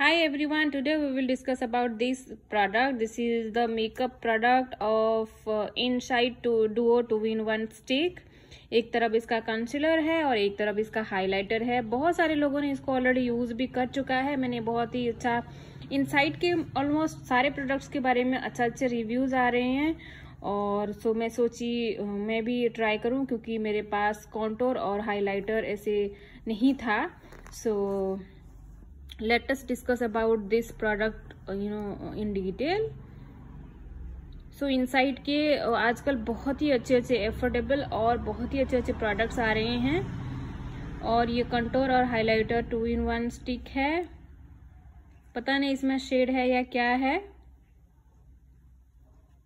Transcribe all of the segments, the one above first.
hi everyone today we will discuss about this product this is the makeup product of uh, inside to duo two in one stick एक तरफ इसका concealer है और एक तरफ इसका हाइलाइटर है बहुत सारे लोगों ने इसको ऑलरेडी यूज़ भी कर चुका है मैंने बहुत ही अच्छा इनसाइट के ऑलमोस्ट सारे प्रोडक्ट्स के बारे में अच्छा अच्छे रिव्यूज़ आ रहे हैं और सो मैं सोची मैं भी ट्राई करूं क्योंकि मेरे पास कॉन्टोर और हाइलाइटर ऐसे नहीं था so so, let us discuss about this product uh, you know uh, in detail so so, Insight के uh, आजकल बहुत ही अच्छे अच्छे एफोर्डेबल और बहुत ही अच्छे अच्छे प्रोडक्ट्स आ रहे हैं और ये कंटोर और highlighter two in one stick है पता नहीं इसमें शेड है या क्या है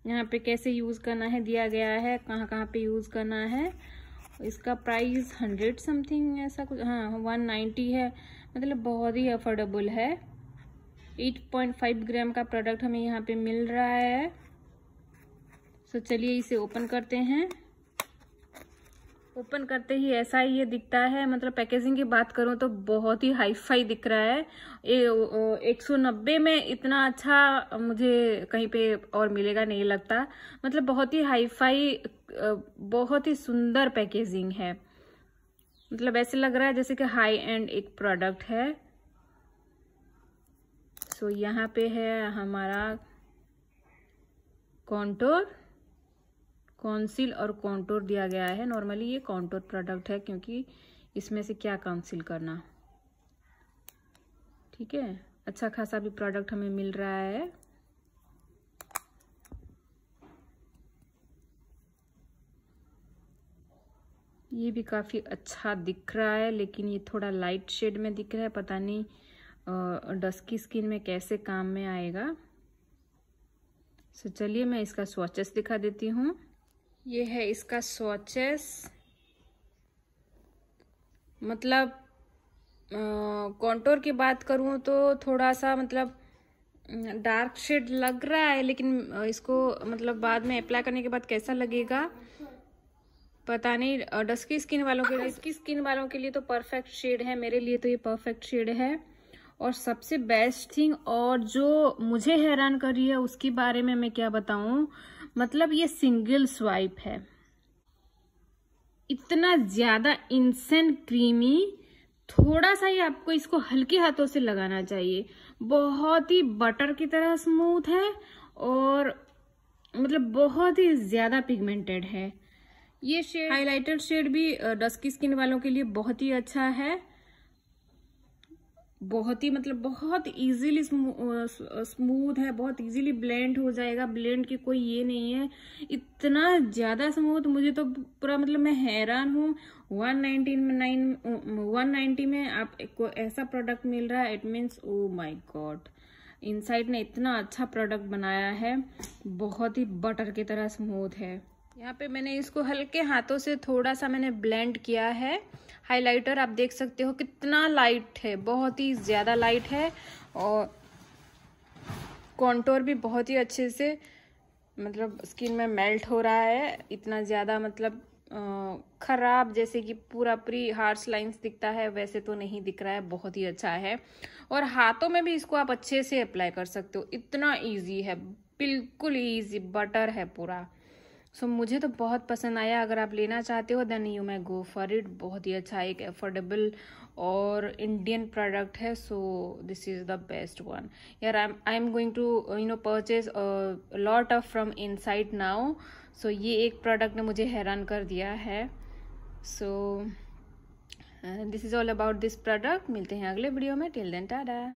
यहाँ पे कैसे यूज़ करना है दिया गया है कहाँ कहाँ पे यूज़ करना है इसका प्राइस हंड्रेड समथिंग ऐसा कुछ हाँ वन नाइन्टी है मतलब बहुत ही अफोर्डेबल है एट पॉइंट फाइव ग्राम का प्रोडक्ट हमें यहाँ पे मिल रहा है सो चलिए इसे ओपन करते हैं ओपन करते ही ऐसा ही ये दिखता है मतलब पैकेजिंग की बात करूँ तो बहुत ही हाई फाई दिख रहा है एक सौ नब्बे में इतना अच्छा मुझे कहीं पे और मिलेगा नहीं लगता मतलब बहुत ही हाई फाई बहुत ही सुंदर पैकेजिंग है मतलब ऐसे लग रहा है जैसे कि हाई एंड एक प्रोडक्ट है सो यहाँ पे है हमारा कॉन्टोर कौंसिल और कॉन्टोर दिया गया है नॉर्मली ये कॉन्टोर प्रोडक्ट है क्योंकि इसमें से क्या काउंसिल करना ठीक है अच्छा खासा भी प्रोडक्ट हमें मिल रहा है ये भी काफ़ी अच्छा दिख रहा है लेकिन ये थोड़ा लाइट शेड में दिख रहा है पता नहीं डस्की स्किन में कैसे काम में आएगा सो चलिए मैं इसका स्वचेस दिखा देती हूँ ये है इसका स्वचेस मतलब कॉन्टोर की बात करूँ तो थोड़ा सा मतलब डार्क शेड लग रहा है लेकिन इसको मतलब बाद में अप्लाई करने के बाद कैसा लगेगा पता नहीं डस्की स्किन वालों के लिए डस्की स्किन वालों के लिए तो परफेक्ट शेड है मेरे लिए तो ये परफेक्ट शेड है और सबसे बेस्ट थिंग और जो मुझे हैरान कर रही है उसके बारे में मैं क्या बताऊं मतलब ये सिंगल स्वाइप है इतना ज़्यादा इंसेंट क्रीमी थोड़ा सा ही आपको इसको हल्के हाथों से लगाना चाहिए बहुत ही बटर की तरह स्मूथ है और मतलब बहुत ही ज़्यादा पिगमेंटेड है ये शेड हाइलाइटेड शेड भी डस्की स्किन वालों के लिए बहुत ही अच्छा है बहुत ही मतलब बहुत इजीली स्मूथ है बहुत इजीली ब्लेंड हो जाएगा ब्लेंड की कोई ये नहीं है इतना ज़्यादा स्मूथ मुझे तो पूरा मतलब मैं हैरान हूँ 190 में नाइन 190 में आपको ऐसा प्रोडक्ट मिल रहा है it means oh my god Insight ने इतना अच्छा प्रोडक्ट बनाया है बहुत ही बटर की तरह स्मूथ है यहाँ पे मैंने इसको हल्के हाथों से थोड़ा सा मैंने ब्लेंड किया है हाइलाइटर आप देख सकते हो कितना लाइट है बहुत ही ज़्यादा लाइट है और कॉन्टोर भी बहुत ही अच्छे से मतलब स्किन में मेल्ट हो रहा है इतना ज़्यादा मतलब ख़राब जैसे कि पूरा प्री हार्स लाइंस दिखता है वैसे तो नहीं दिख रहा है बहुत ही अच्छा है और हाथों में भी इसको आप अच्छे से अप्लाई कर सकते हो इतना इजी है बिल्कुल इजी बटर है पूरा सो so, मुझे तो बहुत पसंद आया अगर आप लेना चाहते हो then you may go for it बहुत ही अच्छा एक अफोर्डेबल और इंडियन प्रोडक्ट है so this is the best one यार I I am going to you know purchase lot of from Insight now so ये एक प्रोडक्ट ने मुझे हैरान कर दिया है so this is all about this product मिलते हैं अगले वीडियो में टिल देन टाटा